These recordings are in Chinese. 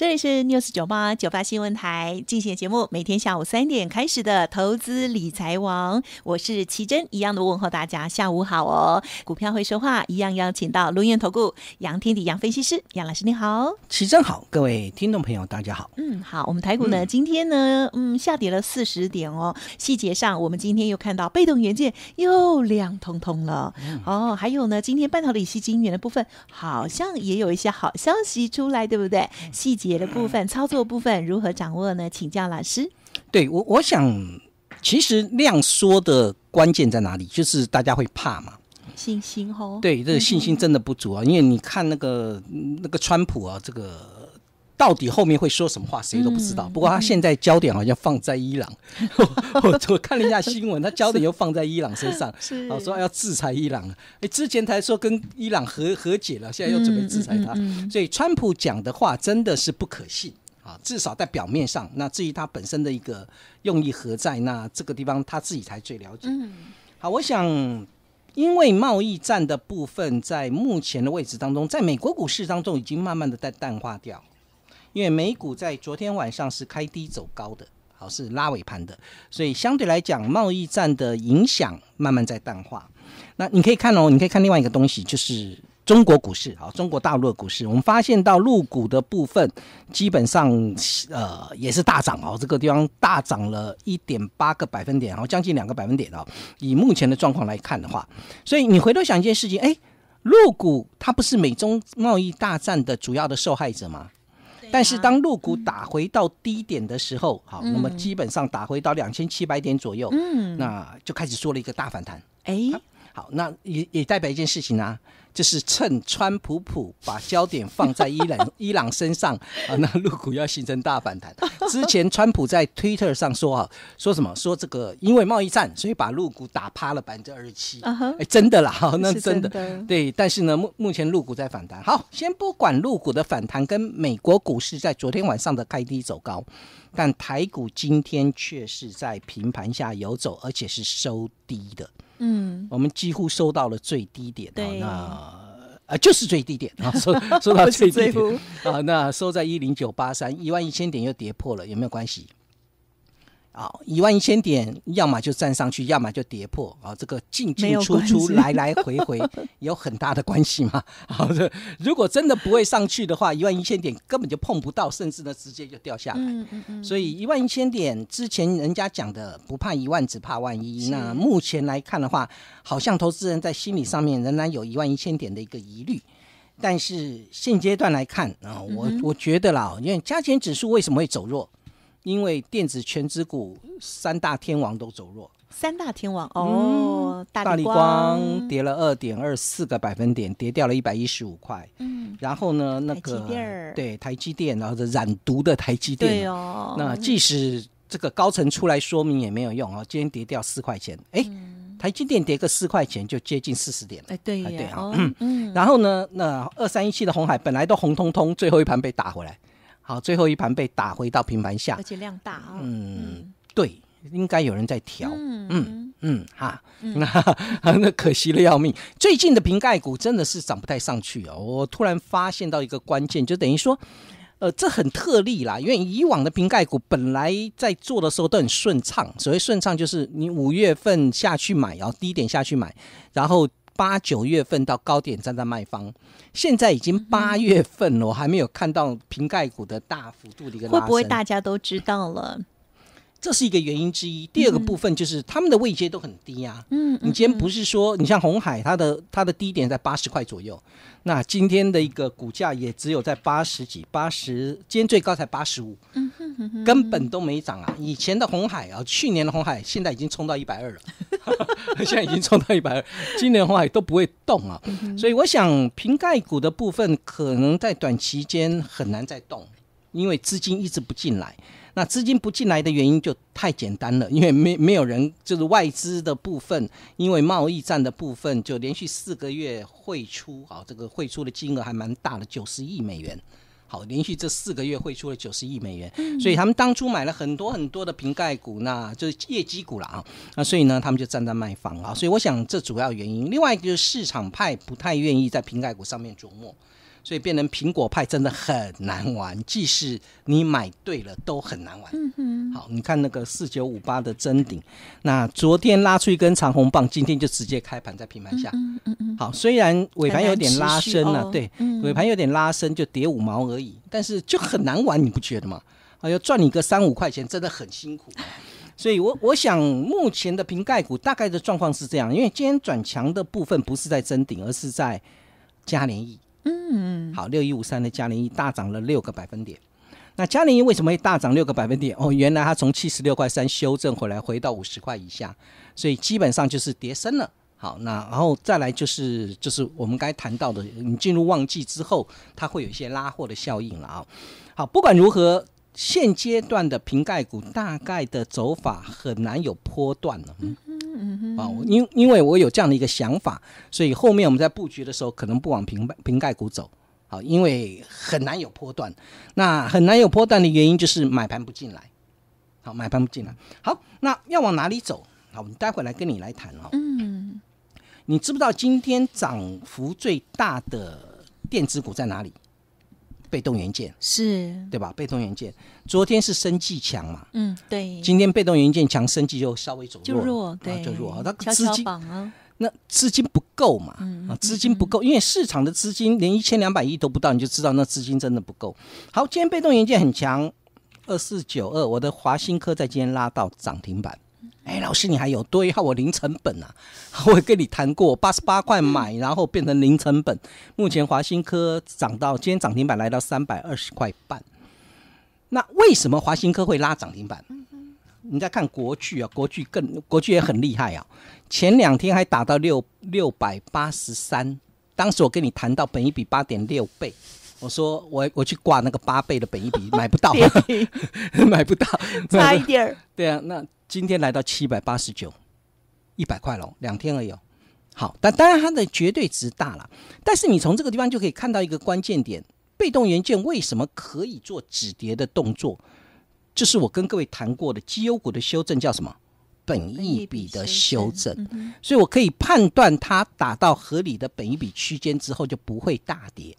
这里是 News 九八九八新闻台，进线节目每天下午三点开始的投资理财王，我是奇珍，一样的问候大家下午好哦。股票会说话，一样邀请到龙岩投顾杨天底杨分析师杨老师你好，奇珍好，各位听众朋友大家好，嗯好，我们台股呢今天呢嗯下跌了四十点哦，细节上我们今天又看到被动元件又亮通通了，哦还有呢今天半导体系晶圆的部分好像也有一些好消息出来，对不对？细节。别的部分，操作部分如何掌握呢？请教老师。对我，我想，其实量缩的关键在哪里？就是大家会怕嘛，信心哦。对，这个信心真的不足啊，因为你看那个那个川普啊，这个。到底后面会说什么话，谁都不知道。不过他现在焦点好像放在伊朗，我我看了一下新闻，他焦点又放在伊朗身上，说要制裁伊朗。哎，之前才说跟伊朗和和解了，现在又准备制裁他。所以川普讲的话真的是不可信啊，至少在表面上。那至于他本身的一个用意何在，那这个地方他自己才最了解。嗯，好，我想因为贸易战的部分在目前的位置当中，在美国股市当中已经慢慢的在淡化掉。因为美股在昨天晚上是开低走高的，好是拉尾盘的，所以相对来讲，贸易战的影响慢慢在淡化。那你可以看哦，你可以看另外一个东西，就是中国股市，好中国大陆的股市，我们发现到入股的部分基本上呃也是大涨哦，这个地方大涨了一点八个百分点，然后将近两个百分点哦。以目前的状况来看的话，所以你回头想一件事情，哎，入股它不是美中贸易大战的主要的受害者吗？但是当入股打回到低点的时候，好，那么基本上打回到两千七百点左右，那就开始做了一个大反弹，哎。那也也代表一件事情啊，就是趁川普普把焦点放在伊朗 伊朗身上啊，那入股要形成大反弹。之前川普在 Twitter 上说啊，说什么？说这个因为贸易战，所以把入股打趴了百分之二十七。哎，真的啦，那是真的。对，但是呢，目目前入股在反弹。好，先不管入股的反弹跟美国股市在昨天晚上的开低走高，但台股今天却是在平盘下游走，而且是收低的。嗯，我们几乎收到了最低点。对，那啊，就是最低点啊，收收到最低点啊，那收在一零九八三一万一千点又跌破了，有没有关系？啊，一万一千点，要么就站上去，要么就跌破啊。这个进进出出，来来回回，有很大的关系嘛。好的，如果真的不会上去的话，一万一千点根本就碰不到，甚至呢，直接就掉下来。嗯嗯嗯。所以一万一千点之前，人家讲的不怕一万，只怕万一。那目前来看的话，好像投资人在心理上面仍然有一万一千点的一个疑虑。但是现阶段来看啊，我我觉得啦，因为加权指数为什么会走弱？因为电子全指股三大天王都走弱，三大天王哦，大力光跌了二点二四个百分点，跌掉了一百一十五块。嗯，然后呢，那个对台积电，然后这染毒的台积电，对哦，那即使这个高层出来说明也没有用啊，今天跌掉四块钱，哎，台积电跌个四块钱就接近四十点了，哎，对呀，嗯，然后呢，那二三一七的红海本来都红彤彤，最后一盘被打回来。好，最后一盘被打回到平盘下，而且量大啊。嗯，对，应该有人在调。嗯嗯嗯，哈，那 那可惜了要命。最近的瓶盖股真的是涨不太上去哦。我突然发现到一个关键，就等于说，呃，这很特例啦，因为以往的瓶盖股本来在做的时候都很顺畅，所谓顺畅就是你五月份下去买，然后低点下去买，然后。八九月份到高点站在卖方，现在已经八月份了，我还没有看到瓶盖股的大幅度的一个拉升，会不会大家都知道了？这是一个原因之一。第二个部分就是他们的位阶都很低啊。嗯你今天不是说你像红海，它的它的低点在八十块左右，那今天的一个股价也只有在八十几、八十，今天最高才八十五，嗯根本都没涨啊。以前的红海啊，去年的红海现在已经冲到一百二了，现在已经冲到一百二，今年红海都不会动啊。所以我想，瓶盖股的部分可能在短期间很难再动，因为资金一直不进来。那资金不进来的原因就太简单了，因为没没有人，就是外资的部分，因为贸易战的部分，就连续四个月汇出，好，这个汇出的金额还蛮大的，九十亿美元，好，连续这四个月汇出了九十亿美元，所以他们当初买了很多很多的瓶盖股，那就是业绩股了啊，那所以呢，他们就站在卖方啊，所以我想这主要原因，另外一个就是市场派不太愿意在瓶盖股上面琢磨。所以变成苹果派真的很难玩，即使你买对了都很难玩。嗯哼，好，你看那个四九五八的真顶，那昨天拉出一根长红棒，今天就直接开盘在平盘下。嗯嗯嗯，好，虽然尾盘有点拉升了，对，尾盘有点拉升就跌五毛而已，但是就很难玩，你不觉得吗？啊，要赚你个三五块钱真的很辛苦。所以我我想目前的瓶盖股大概的状况是这样，因为今天转强的部分不是在真顶，而是在嘉联益。嗯，好，六一五三的嘉联一大涨了六个百分点，那嘉联一为什么会大涨六个百分点？哦，原来它从七十六块三修正回来，回到五十块以下，所以基本上就是跌深了。好，那然后再来就是就是我们该谈到的，你进入旺季之后，它会有一些拉货的效应了啊。好，不管如何，现阶段的瓶盖股大概的走法很难有波段了。嗯嗯啊，因因为我有这样的一个想法，所以后面我们在布局的时候，可能不往瓶盖瓶盖股走，好，因为很难有波段。那很难有波段的原因就是买盘不进来，好，买盘不进来。好，那要往哪里走？好，我们待会来跟你来谈哦。嗯，你知不知道今天涨幅最大的电子股在哪里？被动元件是，对吧？被动元件，昨天是升技强嘛？嗯，对。今天被动元件强，升技就稍微走弱，就弱，对，就弱。那资金啊，那资金不够嘛？嗯啊，资金不够，因为市场的资金连一千两百亿都不到，你就知道那资金真的不够。好，今天被动元件很强，二四九二，我的华新科在今天拉到涨停板。哎，老师，你还有一号我零成本啊？我跟你谈过，八十八块买，然后变成零成本。目前华新科涨到今天涨停板来到三百二十块半。那为什么华新科会拉涨停板？你再看国巨啊，国巨更国巨也很厉害啊。前两天还打到六六百八十三，当时我跟你谈到本一比八点六倍。我说我我去挂那个八倍的本益比买不到，买不到，差一点。对啊，那今天来到七百八十九，一百块了，两天而已。好，但当然它的绝对值大了，但是你从这个地方就可以看到一个关键点：被动元件为什么可以做止跌的动作？就是我跟各位谈过的绩优股的修正叫什么？本益比的修正。所以我可以判断它打到合理的本益比区间之后就不会大跌。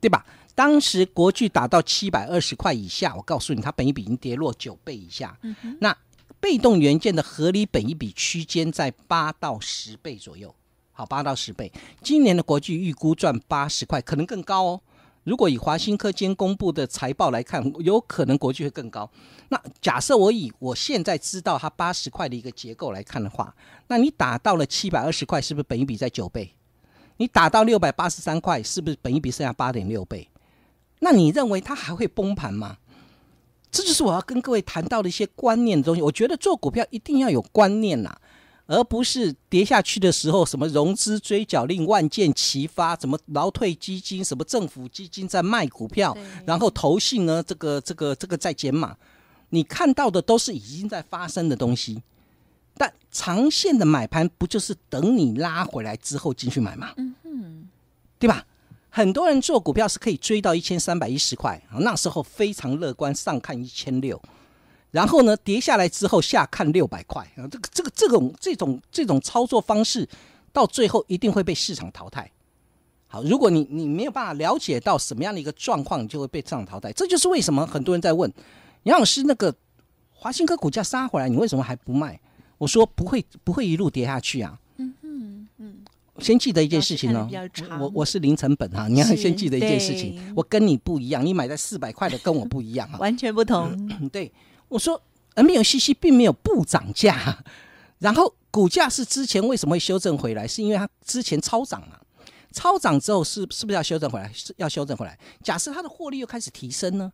对吧？当时国巨打到七百二十块以下，我告诉你，它本一比已经跌落九倍以下。那被动元件的合理本一比区间在八到十倍左右。好，八到十倍。今年的国巨预估赚八十块，可能更高哦。如果以华星科技公布的财报来看，有可能国巨会更高。那假设我以我现在知道它八十块的一个结构来看的话，那你打到了七百二十块，是不是本一比在九倍？你打到六百八十三块，是不是本一比剩下八点六倍？那你认为它还会崩盘吗？这就是我要跟各位谈到的一些观念东西。我觉得做股票一定要有观念呐，而不是跌下去的时候什么融资追缴令万箭齐发，什么劳退基金、什么政府基金在卖股票，然后投信呢这个这个这个在减码，你看到的都是已经在发生的东西。但长线的买盘不就是等你拉回来之后进去买吗？嗯哼，对吧？很多人做股票是可以追到一千三百一十块啊，那时候非常乐观，上看一千六，然后呢跌下来之后下看六百块啊，这个这个这种这种这种操作方式，到最后一定会被市场淘汰。好，如果你你没有办法了解到什么样的一个状况，你就会被市场淘汰。这就是为什么很多人在问杨老师那个华兴科股价杀回来，你为什么还不卖？我说不会不会一路跌下去啊！嗯嗯嗯，先记得一件事情哦，我我是零成本哈，你要先记得一件事情，我跟你不一样，你买的四百块的跟我不一样啊，完全不同。对，我说 M v C C 并没有不涨价，然后股价是之前为什么会修正回来，是因为它之前超涨啊。超涨之后是是不是要修正回来？是要修正回来？假设它的获利又开始提升呢？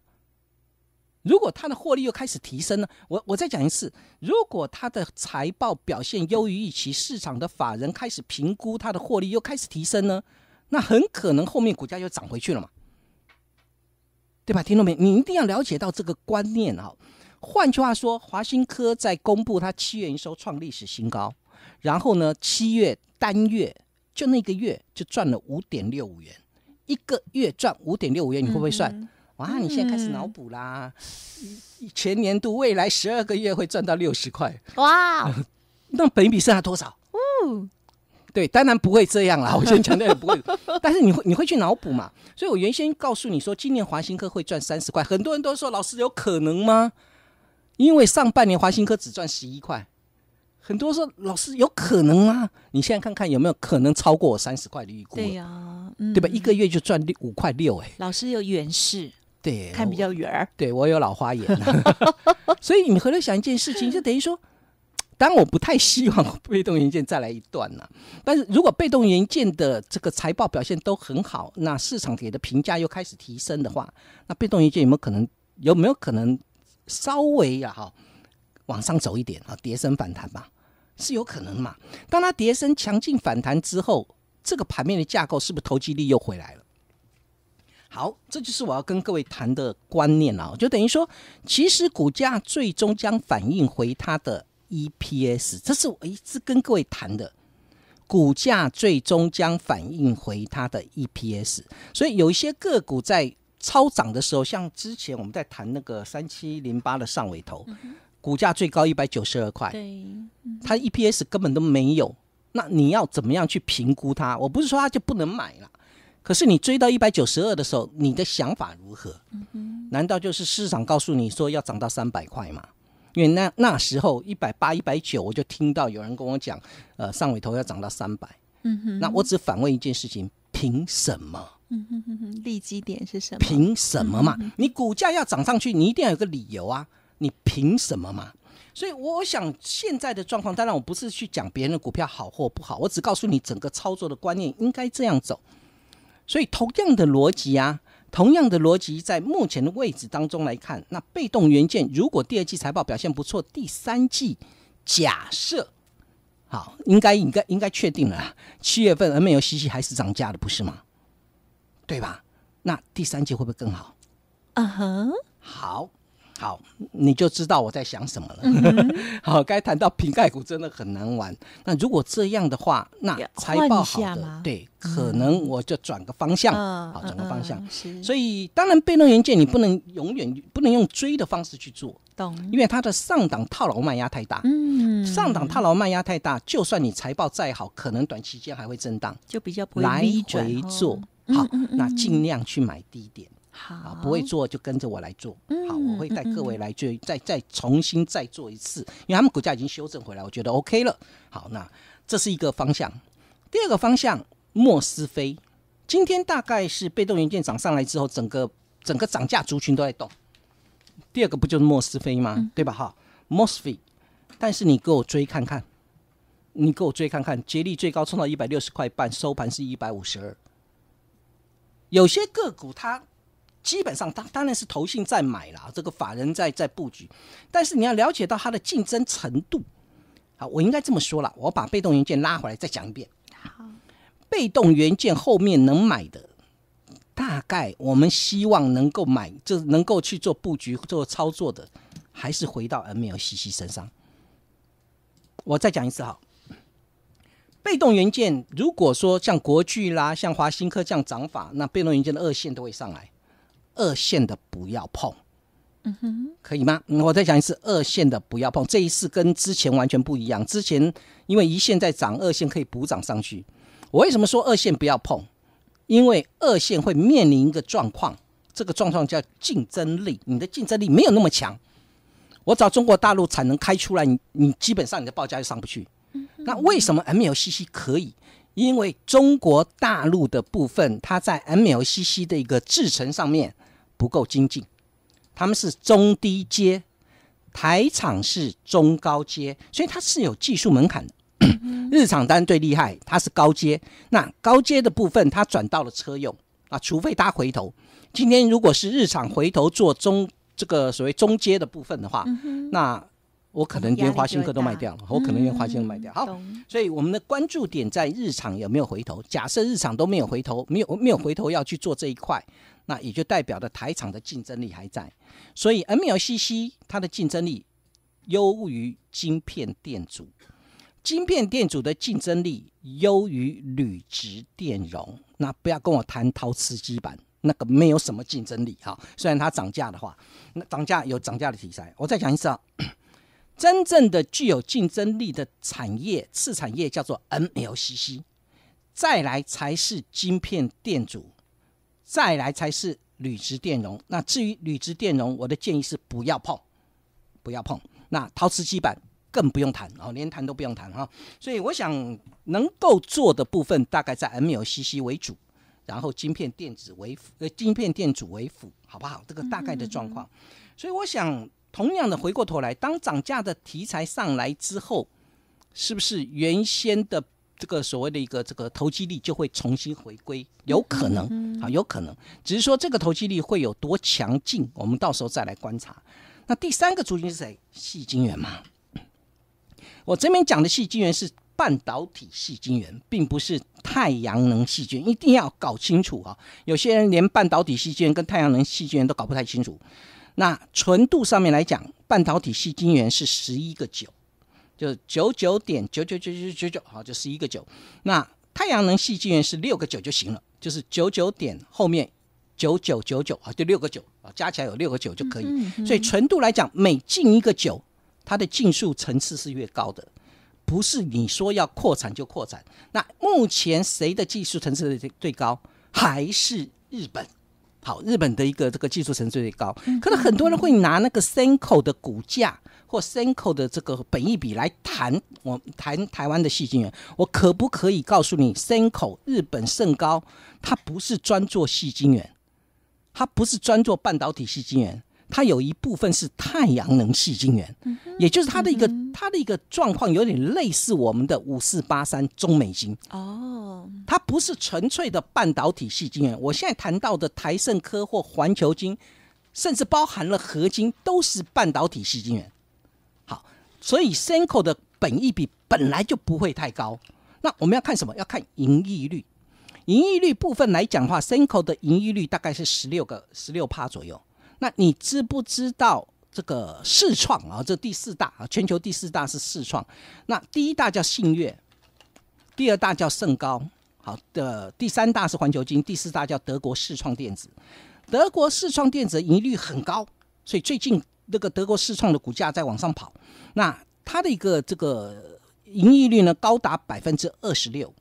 如果它的获利又开始提升呢？我我再讲一次，如果它的财报表现优于预期，市场的法人开始评估它的获利又开始提升呢，那很可能后面股价又涨回去了嘛，对吧？听到没？你一定要了解到这个观念哈。换句话说，华新科在公布它七月营收创历史新高，然后呢，七月单月就那个月就赚了五点六五元，一个月赚五点六五元，你会不会算？哇！你现在开始脑补啦，全年度未来十二个月会赚到六十块。哇！那本比剩下多少？哦，对，当然不会这样啦。我先强调不会，但是你会你会去脑补嘛？所以，我原先告诉你说，今年华兴科会赚三十块。很多人都说：“老师，有可能吗？”因为上半年华兴科只赚十一块，很多说：“老师，有可能吗？”你现在看看有没有可能超过三十块的估？对呀，对吧？一个月就赚五块六哎。老师有远视。对，看比较远儿。对我有老花眼，所以你回头想一件事情，就等于说，当我不太希望被动元件再来一段了，但是如果被动元件的这个财报表现都很好，那市场给的评价又开始提升的话，那被动元件有没有可能，有没有可能稍微呀哈往上走一点啊，碟升反弹吧？是有可能嘛？当它碟升强劲反弹之后，这个盘面的架构是不是投机力又回来了？好，这就是我要跟各位谈的观念哦，就等于说，其实股价最终将反映回它的 EPS，这是我一直跟各位谈的。股价最终将反映回它的 EPS，所以有一些个股在超涨的时候，像之前我们在谈那个三七零八的上尾头，股价最高一百九十二块，它 EPS 根本都没有，那你要怎么样去评估它？我不是说它就不能买了。可是你追到一百九十二的时候，你的想法如何？难道就是市场告诉你说要涨到三百块吗？因为那那时候一百八、一百九，我就听到有人跟我讲，呃，上尾头要涨到三百。那我只反问一件事情：凭什么？嗯哼哼哼，利基点是什么？凭什么嘛？你股价要涨上去，你一定要有个理由啊！你凭什么嘛？所以我想现在的状况，当然我不是去讲别人的股票好或不好，我只告诉你整个操作的观念应该这样走。所以同样的逻辑啊，同样的逻辑，在目前的位置当中来看，那被动元件如果第二季财报表现不错，第三季假设好，应该应该应该确定了，七月份 m L C c 还是涨价的，不是吗？对吧？那第三季会不会更好？嗯哼，好。好，你就知道我在想什么了。好，该谈到瓶盖股真的很难玩。那如果这样的话，那财报好的，对，可能我就转个方向，好，转个方向。所以，当然，被动元件你不能永远不能用追的方式去做，因为它的上档套牢卖压太大，嗯，上档套牢卖压太大，就算你财报再好，可能短期间还会震荡，就比较不会来回做。好，那尽量去买低点。好，不会做就跟着我来做。好，我会带各位来做，再再重新再做一次，因为他们股价已经修正回来，我觉得 OK 了。好，那这是一个方向。第二个方向，莫斯飞，今天大概是被动元件涨上来之后，整个整个涨价族群都在动。第二个不就是莫斯飞吗？对吧？哈，莫斯飞，但是你给我追看看，你给我追看看，接力最高冲到一百六十块半，收盘是一百五十二。有些个股它。基本上，当当然是投信在买啦，这个法人在在布局，但是你要了解到它的竞争程度，好，我应该这么说了，我把被动元件拉回来再讲一遍。好，被动元件后面能买的，大概我们希望能够买，就能够去做布局做操作的，还是回到 MLCC 身上。我再讲一次，哈。被动元件如果说像国巨啦，像华新科这样涨法，那被动元件的二线都会上来。二线的不要碰，嗯哼，可以吗？我再讲一次，二线的不要碰。这一次跟之前完全不一样。之前因为一线在涨，二线可以补涨上去。我为什么说二线不要碰？因为二线会面临一个状况，这个状况叫竞争力。你的竞争力没有那么强。我找中国大陆产能开出来，你你基本上你的报价就上不去。那为什么 MLCC 可以？因为中国大陆的部分，它在 MLCC 的一个制成上面。不够精进，他们是中低阶，台厂是中高阶，所以它是有技术门槛的。日产单最厉害，它是高阶。那高阶的部分，它转到了车用啊，除非它回头。今天如果是日场回头做中这个所谓中阶的部分的话，那我可能连华新科都卖掉了，我可能连华新都卖掉。好，所以我们的关注点在日场有没有回头。假设日场都没有回头，没有没有回头要去做这一块。那也就代表着台厂的竞争力还在，所以 MLCC 它的竞争力优于晶片电阻，晶片电阻的竞争力优于铝质电容。那不要跟我谈陶瓷基板，那个没有什么竞争力啊。虽然它涨价的话，那涨价有涨价的题材。我再讲一次啊，真正的具有竞争力的产业次产业叫做 MLCC，再来才是晶片电阻。再来才是铝质电容。那至于铝质电容，我的建议是不要碰，不要碰。那陶瓷基板更不用谈，哦，连谈都不用谈哈。所以我想能够做的部分大概在 MLCC 为主，然后晶片电子为辅，呃晶片电阻为辅，好不好？这个大概的状况。所以我想同样的回过头来，当涨价的题材上来之后，是不是原先的？这个所谓的一个这个投机力就会重新回归，有可能啊，有可能。只是说这个投机力会有多强劲，我们到时候再来观察。那第三个主群是谁？细晶元吗？我这边讲的细晶元是半导体细晶元，并不是太阳能细菌，一定要搞清楚啊。有些人连半导体细菌跟太阳能细菌都搞不太清楚。那纯度上面来讲，半导体细晶元是十一个九。就是九九点九九九九九九，好，就是一个九。那太阳能系晶圆是六个九就行了，就是九九点后面九九九九啊，就六个九啊，加起来有六个九就可以。所以纯度来讲，每进一个九，它的技术层次是越高的，不是你说要扩产就扩产。那目前谁的技术层次最最高？还是日本。好，日本的一个这个技术层次最高，可能很多人会拿那个 e n 三 o 的股价或 e n 三 o 的这个本益比来谈我谈台湾的细晶圆。我可不可以告诉你，e n 三 o 日本甚高，它不是专做细晶圆，它不是专做半导体细晶圆。它有一部分是太阳能细晶元，也就是它的一个它的一个状况有点类似我们的五四八三中美晶哦，它不是纯粹的半导体细晶元。我现在谈到的台盛科或环球晶，甚至包含了合金，都是半导体细晶元。好，所以森 o 的本益比本来就不会太高。那我们要看什么？要看盈利率。盈利率部分来讲话，森 o 的盈利率大概是十六个十六趴左右。那你知不知道这个世创啊？这第四大啊，全球第四大是世创。那第一大叫信越，第二大叫盛高，好的，第三大是环球金，第四大叫德国世创电子。德国世创电子盈利很高，所以最近那个德国世创的股价在往上跑。那它的一个这个盈利率呢，高达百分之二十六，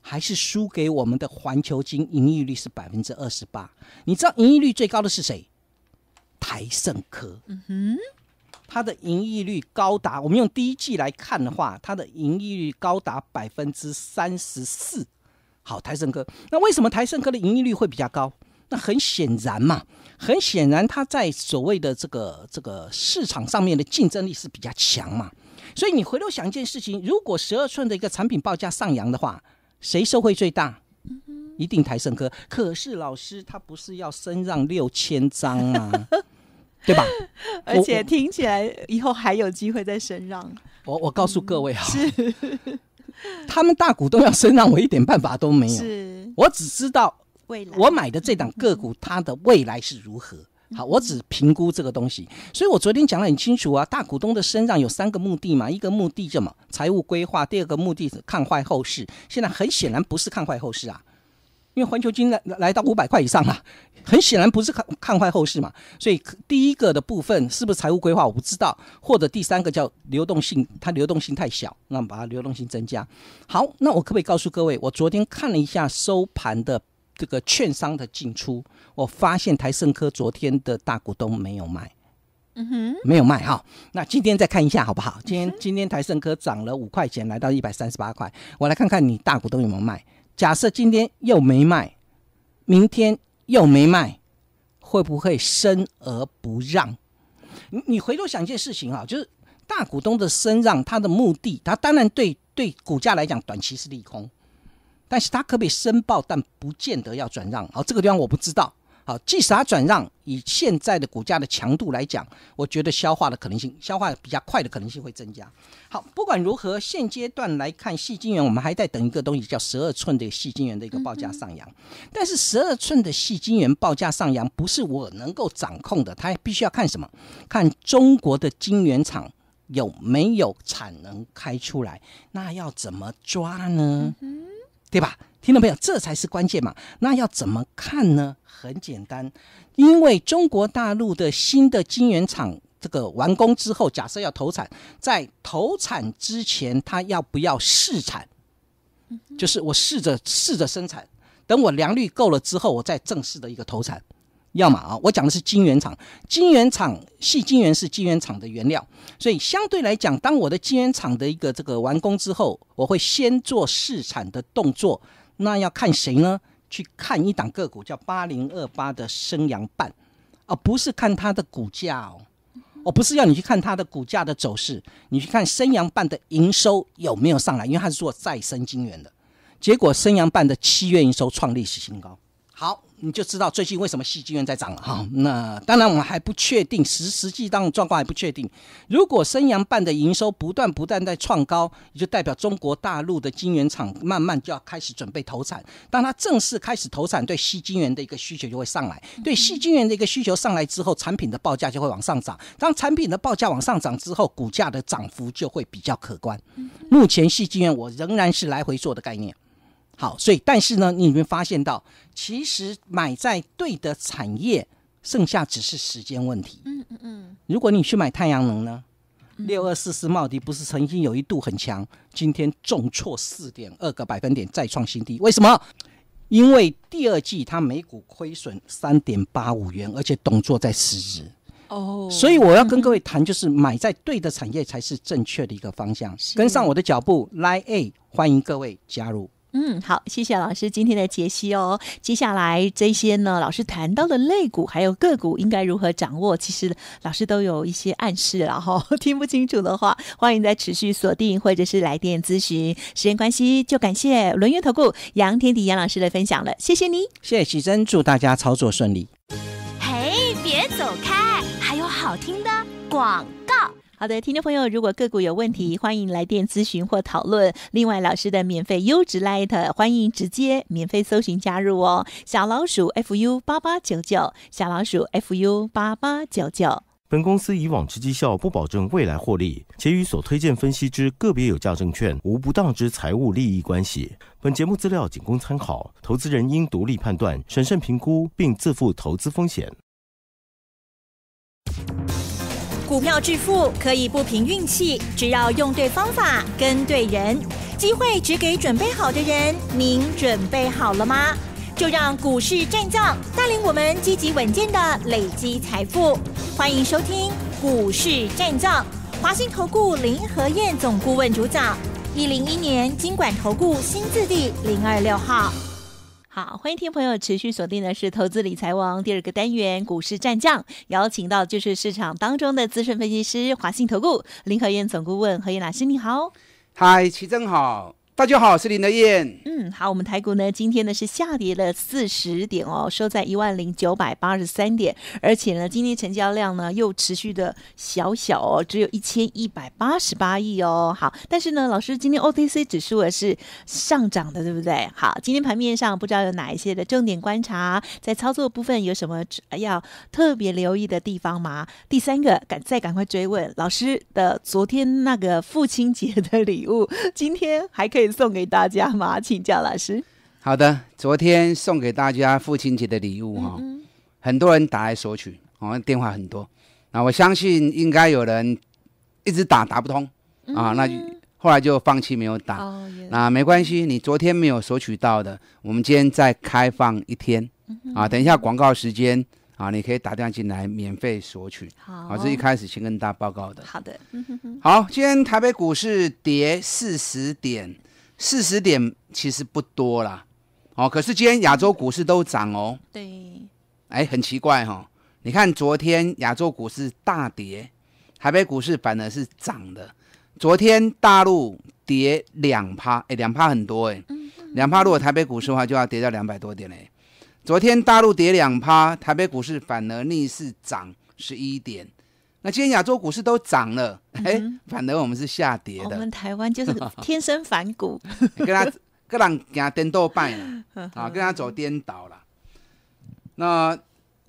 还是输给我们的环球金，盈利率是百分之二十八。你知道盈利率最高的是谁？台盛科，嗯哼，它的盈利率高达，我们用第一季来看的话，它的盈利率高达百分之三十四。好，台盛科，那为什么台盛科的盈利率会比较高？那很显然嘛，很显然它在所谓的这个这个市场上面的竞争力是比较强嘛。所以你回头想一件事情，如果十二寸的一个产品报价上扬的话，谁受惠最大？一定台盛科。可是老师，他不是要升让六千张吗？对吧？而且听起来以后还有机会再升让。我我告诉各位啊，是 他们大股东要升让，我一点办法都没有。是，我只知道未来我买的这档个股它的未来是如何。好，我只评估这个东西。所以我昨天讲的很清楚啊，大股东的升让有三个目的嘛，一个目的什么？财务规划。第二个目的是看坏后市。现在很显然不是看坏后市啊，因为环球金来来到五百块以上了。很显然不是看看坏后市嘛，所以第一个的部分是不是财务规划我不知道，或者第三个叫流动性，它流动性太小，那我们把它流动性增加。好，那我可不可以告诉各位，我昨天看了一下收盘的这个券商的进出，我发现台盛科昨天的大股东没有卖，嗯哼，没有卖哈。那今天再看一下好不好？今天今天台盛科涨了五块钱，来到一百三十八块。我来看看你大股东有没有卖。假设今天又没卖，明天。又没卖，会不会升而不让？你你回头想一件事情啊，就是大股东的升让，他的目的，他当然对对股价来讲短期是利空，但是他可被申报，但不见得要转让。哦，这个地方我不知道。好，即使它转让，以现在的股价的强度来讲，我觉得消化的可能性，消化比较快的可能性会增加。好，不管如何，现阶段来看，细晶圆我们还在等一个东西，叫十二寸的细晶圆的一个报价上扬。但是十二寸的细晶圆报价上扬不是我能够掌控的，它必须要看什么？看中国的晶圆厂有没有产能开出来？那要怎么抓呢？对吧？听到没有？这才是关键嘛。那要怎么看呢？很简单，因为中国大陆的新的晶圆厂这个完工之后，假设要投产，在投产之前，他要不要试产？就是我试着试着生产，等我良率够了之后，我再正式的一个投产。要么啊，我讲的是晶圆厂，晶圆厂系晶圆是晶圆厂的原料，所以相对来讲，当我的晶圆厂的一个这个完工之后，我会先做试产的动作。那要看谁呢？去看一档个股叫八零二八的生阳半，啊，不是看它的股价哦，我不是要你去看它的股价的走势，你去看生阳半的营收有没有上来，因为它是做再生金源的，结果生阳半的七月营收创历史新高。好。你就知道最近为什么细金源在涨了哈。那当然我们还不确定，实实际当状况还不确定。如果升阳办的营收不断不断在创高，也就代表中国大陆的金源厂慢慢就要开始准备投产。当它正式开始投产，对细金源的一个需求就会上来。对细金源的一个需求上来之后，产品的报价就会往上涨。当产品的报价往上涨之后，股价的涨幅就会比较可观。目前细金源我仍然是来回做的概念。好，所以但是呢，你有发现到，其实买在对的产业，剩下只是时间问题。嗯嗯嗯。如果你去买太阳能呢，六二四四茂迪不是曾经有一度很强，今天重挫四点二个百分点，再创新低。为什么？因为第二季它每股亏损三点八五元，而且董座在辞职。哦。所以我要跟各位谈，就是买在对的产业才是正确的一个方向。跟上我的脚步，Line A，欢迎各位加入。嗯，好，谢谢老师今天的解析哦。接下来这些呢，老师谈到的类股还有个股应该如何掌握，其实老师都有一些暗示了哈。听不清楚的话，欢迎再持续锁定或者是来电咨询。时间关系，就感谢轮月投顾杨天迪杨老师的分享了，谢谢你。谢谢徐珍，祝大家操作顺利。嘿，别走开，还有好听的广告。好的，听众朋友，如果个股有问题，欢迎来电咨询或讨论。另外，老师的免费优质 l i g h t 欢迎直接免费搜寻加入哦。小老鼠 FU 八八九九，小老鼠 FU 八八九九。本公司以往之绩效不保证未来获利，且与所推荐分析之个别有价证券无不当之财务利益关系。本节目资料仅供参考，投资人应独立判断、审慎评估，并自负投资风险。股票致富可以不凭运气，只要用对方法、跟对人，机会只给准备好的人。您准备好了吗？就让股市战藏带领我们积极稳健的累积财富。欢迎收听《股市战藏》，华兴投顾林和燕总顾问主讲，一零一年金管投顾新字第零二六号。好，欢迎听朋友持续锁定的是投资理财网第二个单元股市战将，邀请到就是市场当中的资深分析师华信投顾林和燕总顾问何燕老师，你好，嗨，齐真好。大家好，我是林德燕。嗯，好，我们台股呢，今天呢是下跌了四十点哦，收在一万零九百八十三点，而且呢，今天成交量呢又持续的小小哦，只有一千一百八十八亿哦。好，但是呢，老师今天 OTC 指数也是上涨的，对不对？好，今天盘面上不知道有哪一些的重点观察，在操作部分有什么要特别留意的地方吗？第三个，赶再赶快追问老师的昨天那个父亲节的礼物，今天还可以。送给大家吗？请教老师。好的，昨天送给大家父亲节的礼物哈，很多人打来索取，哦，电话很多。那我相信应该有人一直打打不通啊，那后来就放弃没有打。那没关系，你昨天没有索取到的，我们今天再开放一天啊。等一下广告时间啊，你可以打电话进来免费索取。好，这一开始先跟大家报告的。好的，好，今天台北股市跌四十点。四十点其实不多啦，哦，可是今天亚洲股市都涨哦。对，哎，很奇怪哈，你看昨天亚洲股市大跌，台北股市反而是涨的。昨天大陆跌两趴，哎，两趴很多哎，两趴如果台北股市的话，就要跌到两百多点嘞。昨天大陆跌两趴，台北股市反而逆势涨十一点。那今天亚洲股市都涨了，哎，反而我们是下跌的。我们台湾就是 天生反骨，跟他、跟人家颠倒拜，啊，跟他走颠倒了。那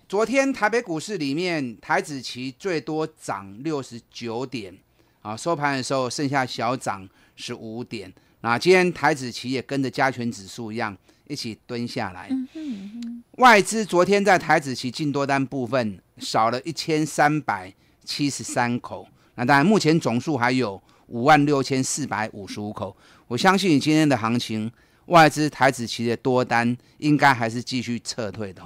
昨天台北股市里面台子期最多涨六十九点，啊，收盘的时候剩下小涨十五点。那今天台子期也跟着加权指数一样一起蹲下来。外资昨天在台子期进多单部分少了一千三百。七十三口，那当然，目前总数还有五万六千四百五十五口。我相信，今天的行情，外资台子期的多单应该还是继续撤退的。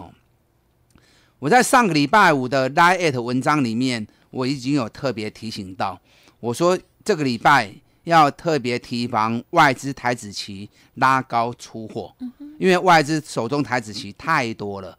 我在上个礼拜五的 l i n e 文章里面，我已经有特别提醒到，我说这个礼拜要特别提防外资台子期拉高出货，因为外资手中台子期太多了。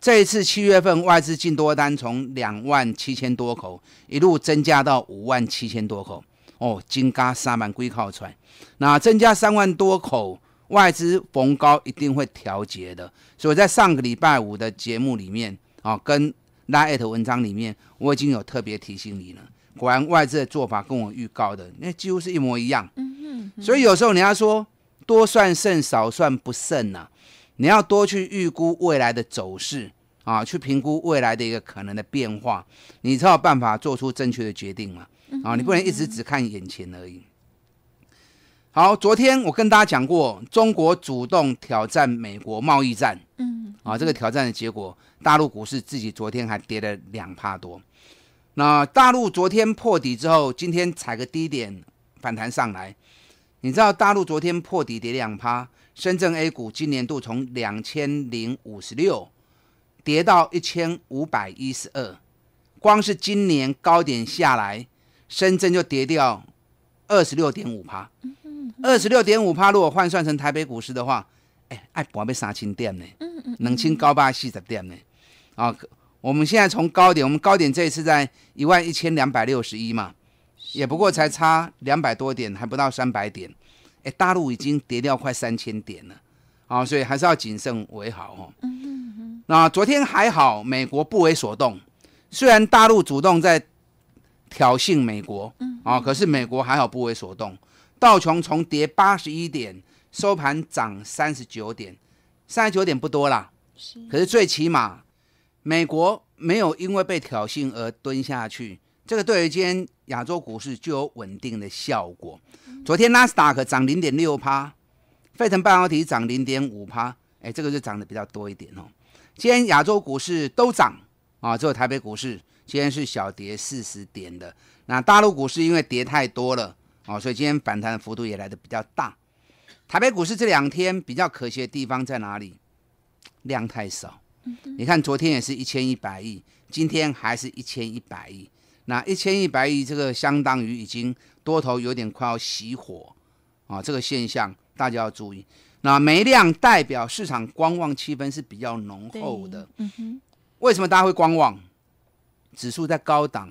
这一次七月份外资进多单从两万七千多口一路增加到五万七千多口哦，金咖沙满龟靠船，那增加三万多口外资逢高一定会调节的，所以在上个礼拜五的节目里面啊，跟拉艾特文章里面我已经有特别提醒你了，果然外资的做法跟我预告的那几乎是一模一样，嗯嗯，所以有时候人家说多算胜，少算不胜呐。你要多去预估未来的走势啊，去评估未来的一个可能的变化，你才有办法做出正确的决定嘛。啊，你不能一直只看眼前而已。好，昨天我跟大家讲过，中国主动挑战美国贸易战，嗯，啊，这个挑战的结果，大陆股市自己昨天还跌了两帕多。那大陆昨天破底之后，今天踩个低点反弹上来，你知道大陆昨天破底跌两趴，深圳 A 股今年度从两千零五十六跌到一千五百一十二，光是今年高点下来，深圳就跌掉二十六点五趴。二十六点五趴，如果换算成台北股市的话，哎，还不到三千点呢。嗯嗯。两千高八四十点呢。啊，我们现在从高点，我们高点这一次在一万一千两百六十一嘛，也不过才差两百多点，还不到三百点。哎，大陆已经跌掉快三千点了啊，所以还是要谨慎为好哦。嗯那昨天还好，美国不为所动，虽然大陆主动在挑衅美国，啊，可是美国还好不为所动。道琼从跌八十一点，收盘涨三十九点，三十九点不多啦，是。可是最起码，美国没有因为被挑衅而蹲下去，这个对于今天亚洲股市具有稳定的效果。昨天纳斯达克涨零点六趴，费城半导体涨零点五趴，哎，这个就涨的比较多一点哦。今天亚洲股市都涨啊，只有台北股市今天是小跌四十点的。那大陆股市因为跌太多了哦，所以今天反弹的幅度也来的比较大。台北股市这两天比较可惜的地方在哪里？量太少。你看昨天也是一千一百亿，今天还是一千一百亿。那一千一百亿这个相当于已经。多头有点快要熄火啊，这个现象大家要注意。那没量代表市场观望气氛是比较浓厚的。嗯哼。为什么大家会观望？指数在高档，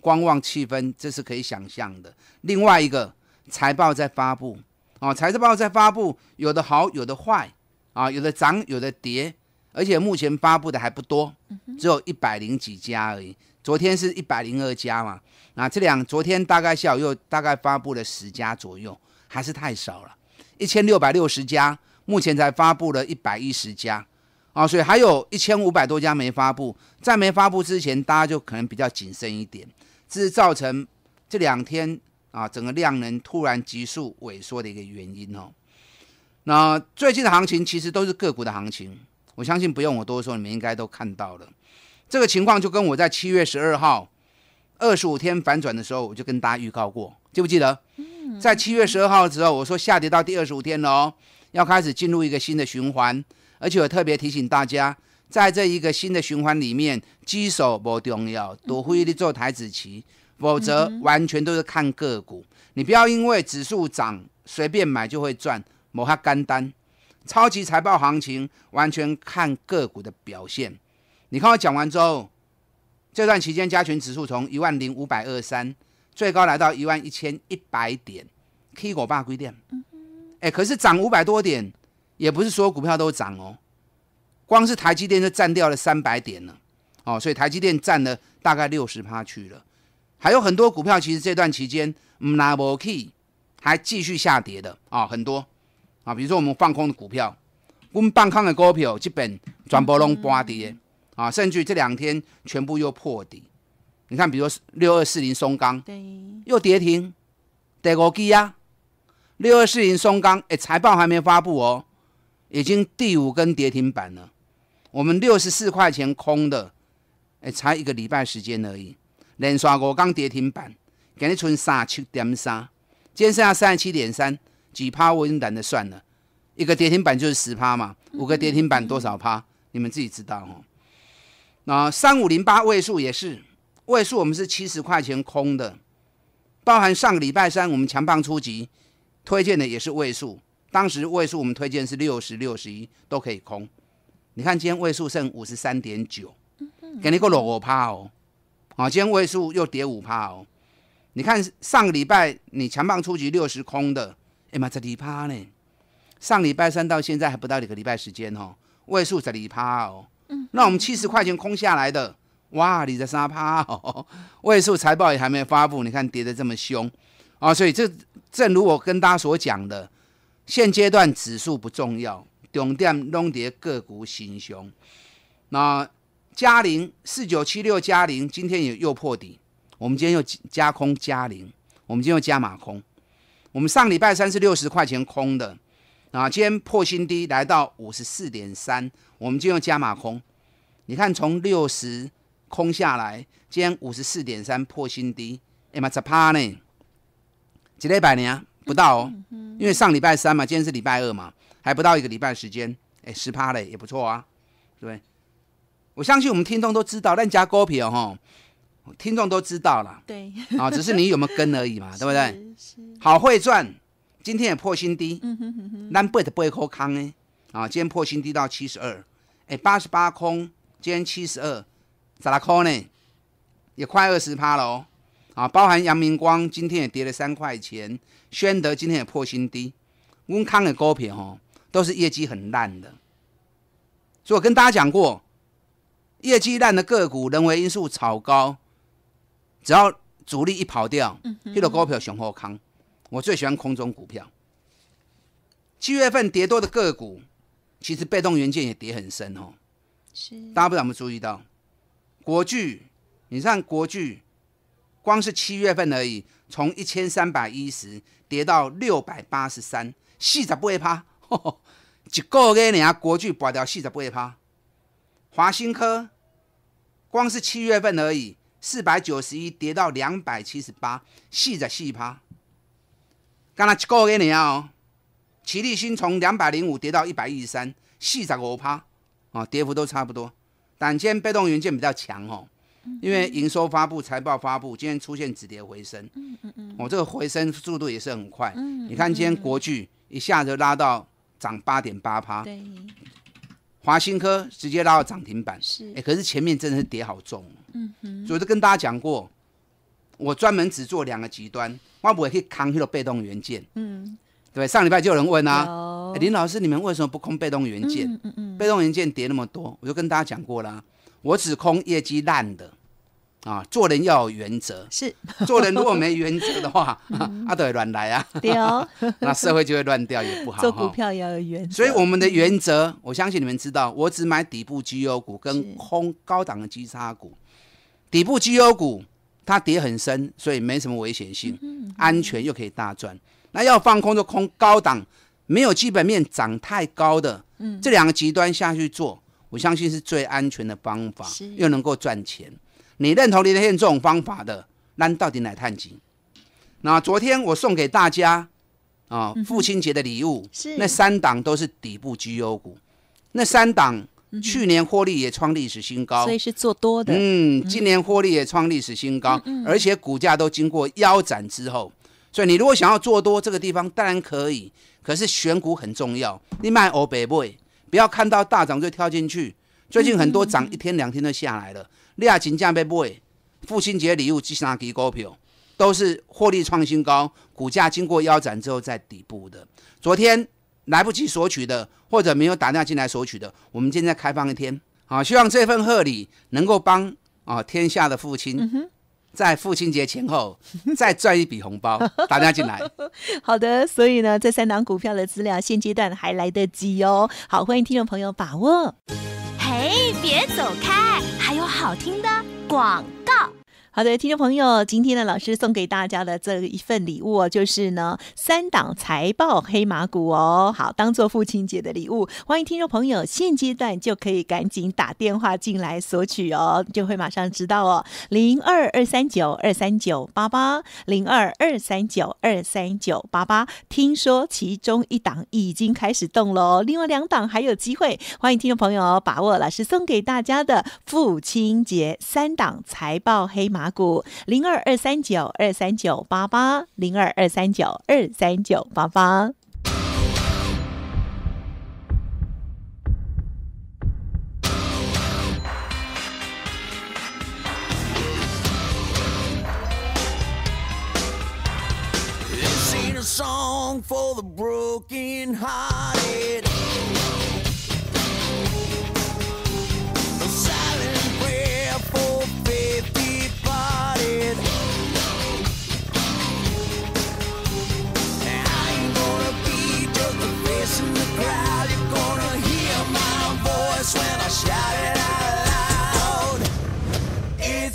观望气氛这是可以想象的。另外一个财报在发布啊，财报在发布，有的好，有的坏啊，有的涨，有的跌，而且目前发布的还不多，只有一百零几家而已。昨天是一百零二家嘛。那这两昨天大概下午又大概发布了十家左右，还是太少了，一千六百六十家，目前才发布了一百一十家，啊，所以还有一千五百多家没发布，在没发布之前，大家就可能比较谨慎一点，这是造成这两天啊整个量能突然急速萎缩的一个原因哦。那最近的行情其实都是个股的行情，我相信不用我多说，你们应该都看到了，这个情况就跟我在七月十二号。二十五天反转的时候，我就跟大家预告过，记不记得？在七月十二号的时候，我说下跌到第二十五天了哦，要开始进入一个新的循环，而且我特别提醒大家，在这一个新的循环里面，基手不重要，多会的做台子棋，否则完全都是看个股。你不要因为指数涨随便买就会赚，某黑干单。超级财报行情完全看个股的表现。你看我讲完之后。这段期间加权指数从一万零五百二三，最高来到一万一千一百点，K 股霸规店，哎，可是涨五百多点，也不是所有股票都涨哦，光是台积电就占掉了三百点了，哦，所以台积电占了大概六十趴去了，还有很多股票其实这段期间唔拿 v e key 还继续下跌的啊，很多啊，比如说我们放空的股票，我们放空的股票基本全部拢跌。啊，甚至这两天全部又破底。你看，比如六二四零松钢，又跌停，第五几呀？六二四零松钢，哎，财报还没发布哦，已经第五根跌停板了。我们六十四块钱空的，哎，才一个礼拜时间而已，连刷五刚跌停板，给你存三七点三，今天剩下三十七点三，几趴我已经懒得算了，一个跌停板就是十趴嘛，五个跌停板多少趴，你们自己知道哦。那三五零八位数也是位数，我们是七十块钱空的，包含上礼拜三我们强棒初级推荐的也是位数，当时位数我们推荐是六十六十一都可以空。你看今天位数剩五十三点九，给你个五趴哦，啊，今天位数又跌五趴哦。你看上个礼拜你强棒初级六十空的，哎妈，这离趴呢？上礼拜三到现在还不到一个礼拜时间哦，位数这里趴哦。嗯，那我们七十块钱空下来的，哇，你在撒泡。位 数财报也还没发布，你看跌的这么凶啊！所以这正如我跟大家所讲的，现阶段指数不重要，重点弄跌个股行凶。那嘉陵四九七六嘉陵今天也又破底，我们今天又加空嘉陵，我们今天又加码空。我们上礼拜三是六十块钱空的。啊，今天破新低来到五十四点三，我们就用加码空。你看从六十空下来，今天五十四点三破新低，哎，才趴呢，几粒百年啊，不到哦。因为上礼拜三嘛，今天是礼拜二嘛，还不到一个礼拜时间，哎，十趴嘞，也不错啊，对。我相信我们听众都知道，但加高票哦听众都知道了，对，啊，只是你有没有跟而已嘛，对不对？好会赚。今天也破新低，兰博特不会靠康诶，啊，今天破新低到七十二，哎，八十八空，今天七十二，啥拉康呢？也快二十趴了，啊，包含阳明光今天也跌了三块钱，宣德今天也破新低，温康的股票哦，都是业绩很烂的，所以我跟大家讲过，业绩烂的个股，人为因素炒高，只要主力一跑掉，很个股票熊火康。我最喜欢空中股票。七月份跌多的个股，其实被动元件也跌很深哦。是，大家不知道注意到，国巨，你看国巨，光是七月份而已，从一千三百一十跌到六百八十三，四十倍趴，一个月你家国巨拔掉四十倍趴。华新科，光是七月份而已，四百九十一跌到两百七十八，四十细趴。刚才一个给你啊，齐力新从两百零五跌到一百一十三，四十五趴啊，跌幅都差不多。但今天被动元件比较强哦，因为营收发布、财报发布，今天出现止跌回升。嗯嗯嗯，我这个回升速度也是很快。你看今天国巨一下子拉到涨八点八趴。华星科直接拉到涨停板。是，哎，可是前面真的是跌好重。嗯哼，我就跟大家讲过。我专门只做两个极端，我不会去扛空很被动元件。嗯，对，上礼拜就有人问啊，林老师，你们为什么不空被动元件？嗯嗯嗯，被动元件跌那么多，我就跟大家讲过了，我只空业绩烂的。啊，做人要有原则。是，做人如果没原则的话，啊，对，乱来啊，对哦，那社会就会乱掉，也不好。做股票要有原则。所以我们的原则，我相信你们知道，我只买底部绩优股跟空高档的基差股，底部绩优股。它跌很深，所以没什么危险性，安全又可以大赚。那要放空就空高档，没有基本面涨太高的，这两个极端下去做，我相信是最安全的方法，又能够赚钱。你认同林德生这种方法的，那到底哪探级？那昨天我送给大家啊，父亲节的礼物是那三档都是底部绩优股，那三档。去年获利也创历史新高，所以是做多的。嗯，今年获利也创历史新高，而且股价都经过腰斩之后，所以你如果想要做多这个地方，当然可以。可是选股很重要，你买欧贝贝，不要看到大涨就跳进去。最近很多涨一天两天就下来了，利亚金匠贝贝、父亲节礼物第拿季股票，都是获利创新高，股价经过腰斩之后在底部的。昨天。来不及索取的，或者没有打量进来索取的，我们今天开放一天啊，希望这份贺礼能够帮啊天下的父亲，在父亲节前后 再赚一笔红包，打量进来。好的，所以呢，这三档股票的资料现阶段还来得及哦。好，欢迎听众朋友把握。嘿，别走开，还有好听的广告。好的，听众朋友，今天呢，老师送给大家的这一份礼物哦，就是呢三档财报黑马股哦，好，当做父亲节的礼物，欢迎听众朋友现阶段就可以赶紧打电话进来索取哦，就会马上知道哦，零二二三九二三九八八零二二三九二三九八八，听说其中一档已经开始动喽，另外两档还有机会，欢迎听众朋友把握老师送给大家的父亲节三档财报黑马。打鼓零二二三九二三九八八零二二三九二三九八八。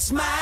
smile.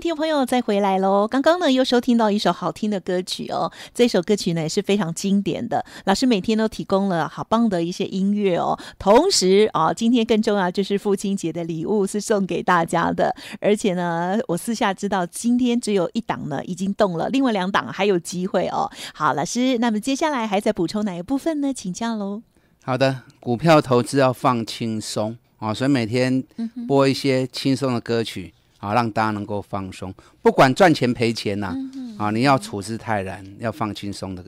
听众朋友，再回来喽！刚刚呢又收听到一首好听的歌曲哦，这首歌曲呢也是非常经典的。老师每天都提供了好棒的一些音乐哦，同时啊，今天更重要就是父亲节的礼物是送给大家的，而且呢，我私下知道今天只有一档呢已经动了，另外两档还有机会哦。好，老师，那么接下来还在补充哪一部分呢？请教喽。好的，股票投资要放轻松啊，所以每天播一些轻松的歌曲。啊，让大家能够放松，不管赚钱赔钱呐，啊，你要处之泰然，要放轻松的，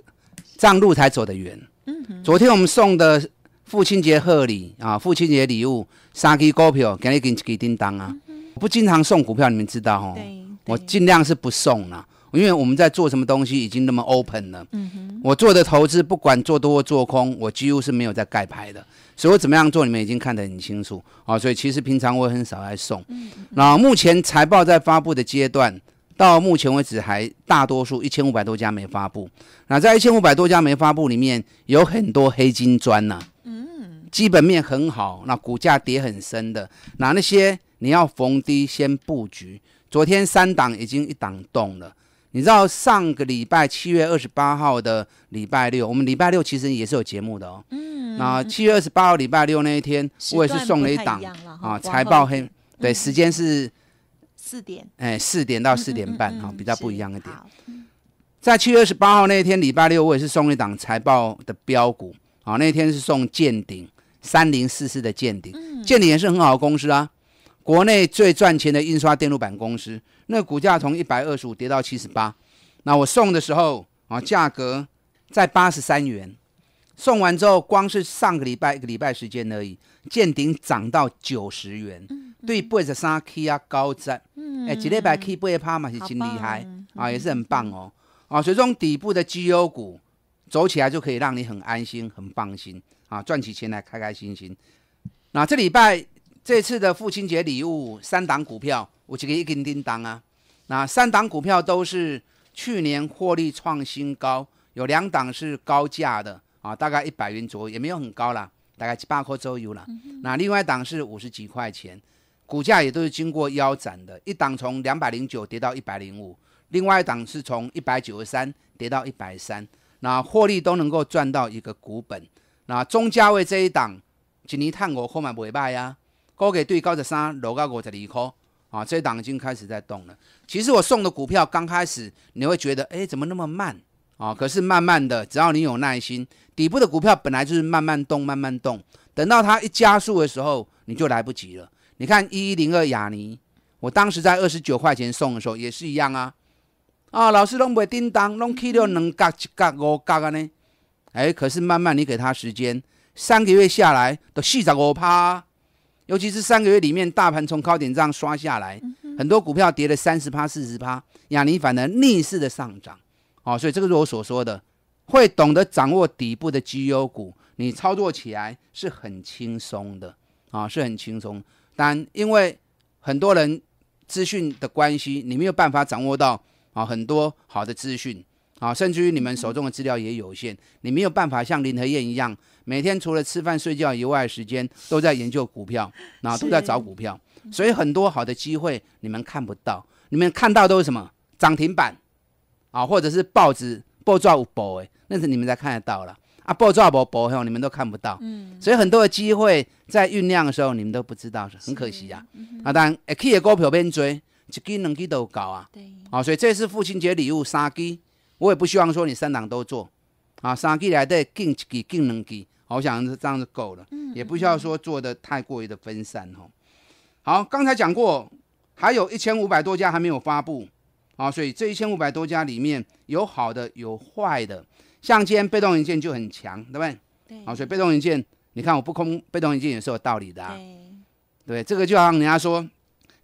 这样路才走得远。昨天我们送的父亲节贺礼啊，父亲节礼物，三支股票给你给你一支叮当啊，我不经常送股票，你们知道哦。我尽量是不送了。因为我们在做什么东西已经那么 open 了，嗯哼，我做的投资不管做多做空，我几乎是没有在盖牌的，所以我怎么样做，你们已经看得很清楚啊。所以其实平常我很少来送。嗯，目前财报在发布的阶段，到目前为止还大多数一千五百多家没发布。那在一千五百多家没发布里面，有很多黑金砖呐，嗯，基本面很好，那股价跌很深的，那那些你要逢低先布局。昨天三档已经一档动了。你知道上个礼拜七月二十八号的礼拜六，我们礼拜六其实也是有节目的哦。嗯，那七月二十八号礼拜六那一天，我也是送了一档啊财报。黑，对，时间是四点，哎，四点到四点半哈，比较不一样一点。在七月二十八号那一天礼拜六，我也是送一档财报的标股啊。那天是送建鼎三零四四的建鼎，建鼎也是很好的公司啊。国内最赚钱的印刷电路板公司，那股价从一百二十五跌到七十八。那我送的时候啊，价格在八十三元，送完之后，光是上个礼拜一个礼拜时间而已，见顶涨到九十元。对，八十三 K 啊，高增，哎，几礼拜 K 不也趴嘛，是真厉害啊，也是很棒哦。啊，所以这底部的绩优股走起来就可以让你很安心、很放心啊，赚起钱来开开心心。那这礼拜。这次的父亲节礼物，三档股票我就个一根叮当啊。那三档股票都是去年获利创新高，有两档是高价的啊，大概一百元左右，也没有很高啦，大概八块左右啦。那另外一档是五十几块钱，股价也都是经过腰斩的，一档从两百零九跌到一百零五，另外一档是从一百九十三跌到一百三，那获利都能够赚到一个股本。那中价位这一档，锦鲤碳果可买袂歹啊。高给对高十三，楼高给的零块，啊，这档已经开始在动了。其实我送的股票刚开始，你会觉得，哎，怎么那么慢啊？可是慢慢的，只要你有耐心，底部的股票本来就是慢慢动，慢慢动，等到它一加速的时候，你就来不及了。你看一一零二雅尼，我当时在二十九块钱送的时候也是一样啊，啊，老师弄不叮当，弄去了两角、一角、五角的呢，哎，可是慢慢你给他时间，三个月下来都四十五趴。尤其是三个月里面，大盘从高点这样刷下来，很多股票跌了三十趴、四十趴，亚尼反而逆势的上涨。哦，所以这个是我所说的，会懂得掌握底部的绩优股，你操作起来是很轻松的啊，是很轻松。但因为很多人资讯的关系，你没有办法掌握到啊很多好的资讯啊，甚至于你们手中的资料也有限，你没有办法像林和燕一样。每天除了吃饭睡觉以外，的时间都在研究股票，然后都在找股票，所以很多好的机会你们看不到，你们看到都是什么涨停板，啊，或者是报纸报纸有报哎，那是你们才看得到了啊，报纸五波哎，你们都看不到，嗯，所以很多的机会在酝酿的时候你们都不知道，很可惜啊，啊，当然 k e 的股票被追，一基两基都搞啊，对，啊，所以这次父亲节礼物三基，我也不希望说你三档都做，啊，三基来的进一基进两基。我想是这样子够了，嗯，也不需要说做的太过于的分散吼。好，刚才讲过，还有一千五百多家还没有发布啊，所以这一千五百多家里面有好的，有坏的。像今天被动元件就很强，对不对？对。好，所以被动元件，你看我不空，被动元件也是有道理的啊。对。对，这个就好像人家说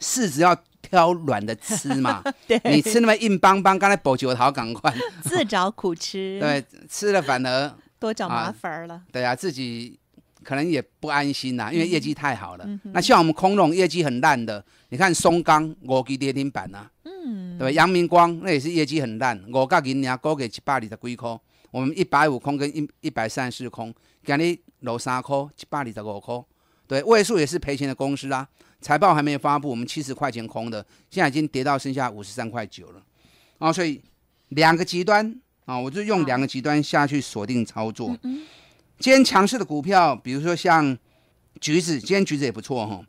柿子要挑软的吃嘛，你吃那么硬邦邦，刚才补酒桃赶快，自找苦吃。对，吃了反而。多找麻烦了，对啊，自己可能也不安心呐，因为业绩太好了。那像我们空融业绩很烂的，你看松钢，五给跌停板呐，嗯，对吧？阳明光那也是业绩很烂，五角银两高给一百二十几颗，我们一百五空跟一一百三十四空，给你落三颗，一百二十五颗。对，位数也是赔钱的公司啊。财报还没有发布，我们七十块钱空的，现在已经跌到剩下五十三块九了，啊，所以两个极端。啊，我就用两个极端下去锁定操作。嗯，今天强势的股票，比如说像橘子，今天橘子也不错哈，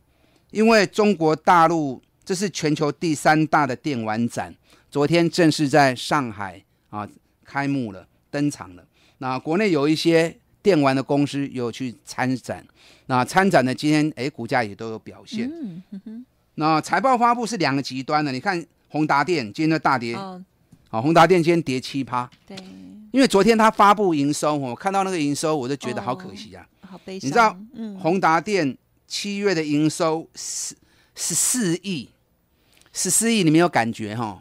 因为中国大陆这是全球第三大的电玩展，昨天正式在上海啊开幕了，登场了。那国内有一些电玩的公司有去参展，那参展的今天哎股价也都有表现。嗯那财报发布是两个极端的，你看宏达电今天的大跌。哦，宏达电今天跌七趴。对，因为昨天它发布营收，我看到那个营收，我就觉得好可惜啊，好悲伤。你知道，嗯，宏达电七月的营收是十四亿，十四亿，你没有感觉哈？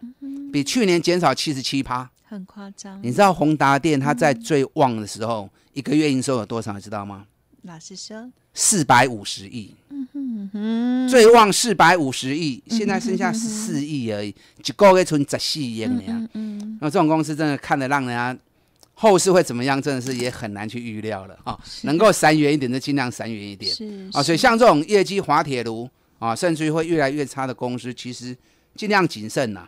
比去年减少七十七趴，很夸张。你知道宏达电它在最旺的时候，一个月营收有多少？你知道吗？老师说四百五十亿，嗯哼哼，最旺四百五十亿，现在剩下十四亿而已，一个月存十四亿那样，嗯那这种公司真的看的让人家后市会怎么样，真的是也很难去预料了啊。能够闪远一点的尽量闪远一点，是啊。所以像这种业绩滑铁卢啊，甚至于会越来越差的公司，其实尽量谨慎呐。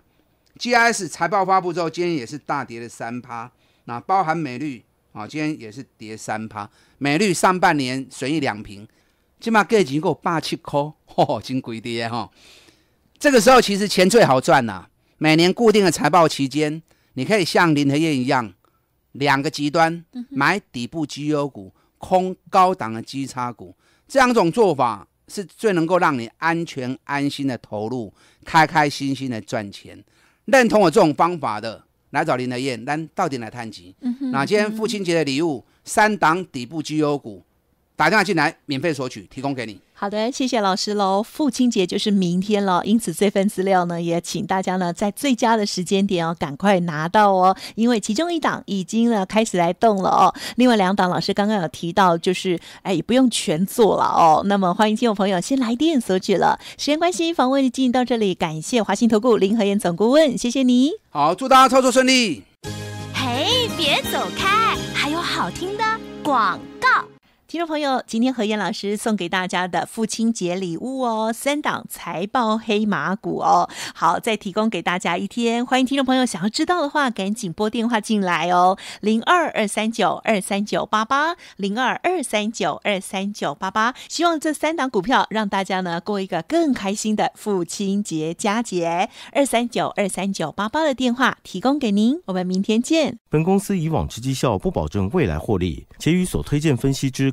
G I S 财报发布之后，今天也是大跌了三趴，那包含美率。啊，今天也是跌三趴，美绿上半年损益两瓶，起码个几股八七块，吼，真贵跌哈。这个时候其实钱最好赚呐，每年固定的财报期间，你可以像林和燕一样，两个极端，买底部绩优股，空高档的基差股，这两种做法是最能够让你安全安心的投入，开开心心的赚钱。认同我这种方法的？来找林德燕，咱到底来探那今天父亲节的礼物？三档底部绩优股，打电话进来，免费索取，提供给你。好的，谢谢老师喽。父亲节就是明天了，因此这份资料呢，也请大家呢在最佳的时间点要赶快拿到哦，因为其中一档已经呢开始来动了哦。另外两档，老师刚刚有提到，就是哎，不用全做了哦。那么欢迎听众朋友先来电索取了。时间关系，访问就进行到这里，感谢华信投顾林和燕总顾问，谢谢你。好，祝大家操作顺利。嘿，别走开，还有好听的广告。听众朋友，今天何燕老师送给大家的父亲节礼物哦，三档财报黑马股哦，好，再提供给大家一天。欢迎听众朋友想要知道的话，赶紧拨电话进来哦，零二二三九二三九八八，零二二三九二三九八八。希望这三档股票让大家呢过一个更开心的父亲节佳节。二三九二三九八八的电话提供给您，我们明天见。本公司以往之绩效不保证未来获利，且与所推荐分析之。